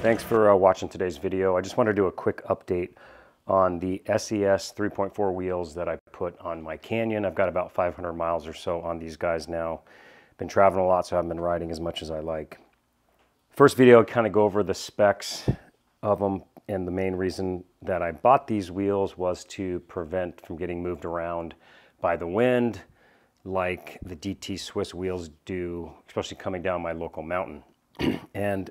Thanks for uh, watching today's video. I just want to do a quick update on the SES 3.4 wheels that I put on my Canyon. I've got about 500 miles or so on these guys now. Been traveling a lot, so I haven't been riding as much as I like. First video, I kind of go over the specs of them, and the main reason that I bought these wheels was to prevent from getting moved around by the wind, like the DT Swiss wheels do, especially coming down my local mountain. and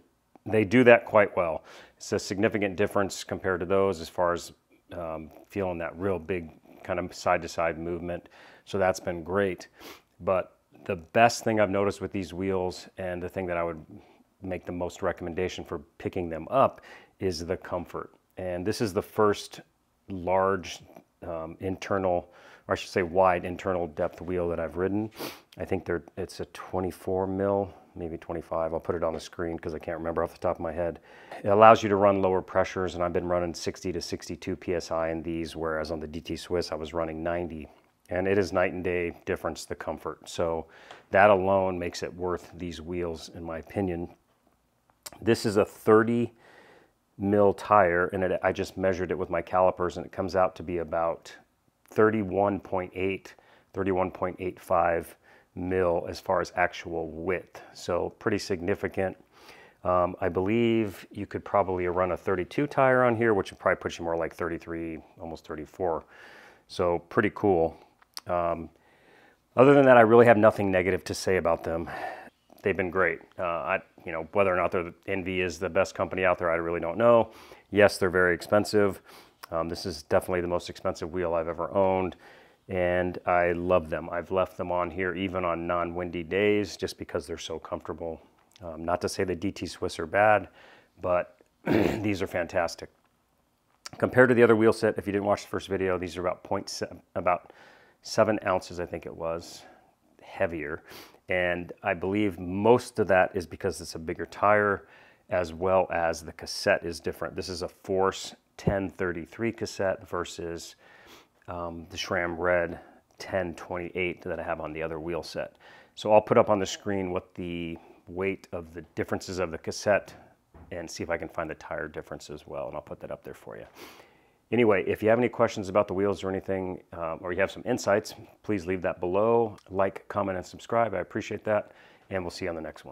they do that quite well. It's a significant difference compared to those as far as um, feeling that real big kind of side to side movement. So that's been great. But the best thing I've noticed with these wheels and the thing that I would make the most recommendation for picking them up is the comfort. And this is the first large um, internal or I should say wide internal depth wheel that I've ridden. I think they it's a 24 mil, maybe 25. I'll put it on the screen because I can't remember off the top of my head. It allows you to run lower pressures and I've been running 60 to 62 PSI in these, whereas on the DT Swiss, I was running 90. And it is night and day difference, the comfort. So that alone makes it worth these wheels, in my opinion. This is a 30 mil tire and it, I just measured it with my calipers and it comes out to be about 31.8, 31.85 mil as far as actual width. So pretty significant. Um, I believe you could probably run a 32 tire on here, which would probably put you more like 33, almost 34. So pretty cool. Um, other than that, I really have nothing negative to say about them. They've been great. Uh, I, you know, whether or not they NV is the best company out there, I really don't know. Yes, they're very expensive. Um, this is definitely the most expensive wheel I've ever owned and I love them. I've left them on here even on non-windy days just because they're so comfortable. Um, not to say the DT Swiss are bad, but these are fantastic. Compared to the other wheel set, if you didn't watch the first video, these are about, point about 7 ounces, I think it was, heavier. And I believe most of that is because it's a bigger tire as well as the cassette is different. This is a Force 1033 cassette versus um, the SRAM Red 1028 that I have on the other wheel set. So I'll put up on the screen what the weight of the differences of the cassette and see if I can find the tire difference as well, and I'll put that up there for you. Anyway, if you have any questions about the wheels or anything, um, or you have some insights, please leave that below. Like, comment, and subscribe. I appreciate that, and we'll see you on the next one.